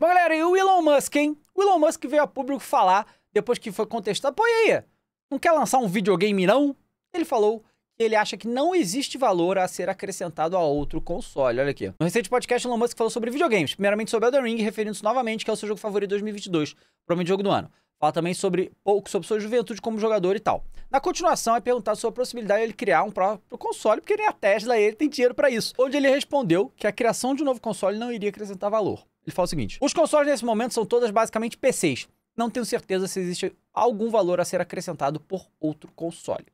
Bom, galera, e o Elon Musk, hein? O Elon Musk veio a público falar, depois que foi contestado, pô, e aí? Não quer lançar um videogame, não? Ele falou que ele acha que não existe valor a ser acrescentado a outro console. Olha aqui. No recente podcast, Elon Musk falou sobre videogames. Primeiramente sobre Elden Ring, referindo-se novamente que é o seu jogo favorito de 2022, provavelmente jogo do ano. Fala também sobre pouco sobre sua juventude como jogador e tal. Na continuação, é perguntar sobre a possibilidade de ele criar um próprio console, porque nem a Tesla ele tem dinheiro para isso. Onde ele respondeu que a criação de um novo console não iria acrescentar valor. Ele fala o seguinte: os consoles nesse momento são todas basicamente PCs. Não tenho certeza se existe algum valor a ser acrescentado por outro console.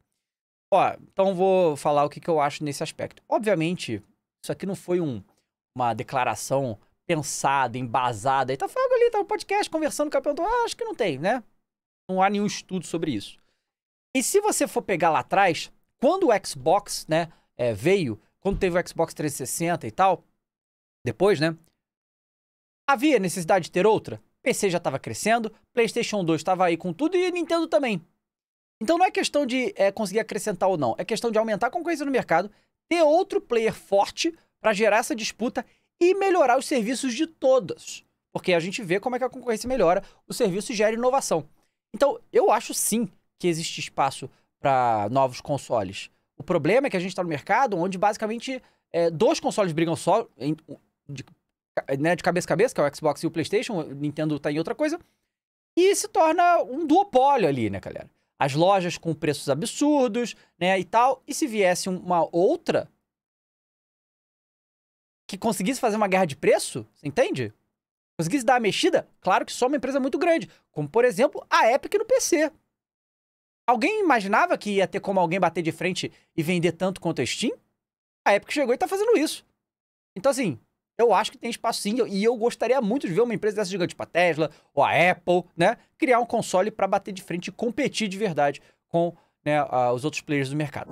Ó, então vou falar o que, que eu acho nesse aspecto. Obviamente, isso aqui não foi um, uma declaração pensada, embasada. E tá falando ali, tá no um podcast conversando com a pessoa. Ah, acho que não tem, né? Não há nenhum estudo sobre isso. E se você for pegar lá atrás, quando o Xbox, né, é, veio, quando teve o Xbox 360 e tal, depois, né? Havia necessidade de ter outra? PC já estava crescendo, PlayStation 2 estava aí com tudo e Nintendo também. Então não é questão de é, conseguir acrescentar ou não, é questão de aumentar a concorrência no mercado, ter outro player forte para gerar essa disputa e melhorar os serviços de todas. Porque a gente vê como é que a concorrência melhora, o serviço gera inovação. Então eu acho sim que existe espaço para novos consoles. O problema é que a gente está no mercado onde basicamente é, dois consoles brigam só, em, de né, de cabeça a cabeça, que é o Xbox e o PlayStation, o Nintendo tá em outra coisa, e se torna um duopólio ali, né, galera? As lojas com preços absurdos, né, e tal, e se viesse uma outra que conseguisse fazer uma guerra de preço, você entende? Conseguisse dar a mexida, claro que só uma empresa muito grande, como por exemplo a Epic no PC. Alguém imaginava que ia ter como alguém bater de frente e vender tanto quanto a Steam? A Epic chegou e tá fazendo isso. Então, assim, eu acho que tem espaço sim, e eu gostaria muito de ver uma empresa dessa gigante, tipo a Tesla ou a Apple, né? Criar um console para bater de frente e competir de verdade com né, os outros players do mercado.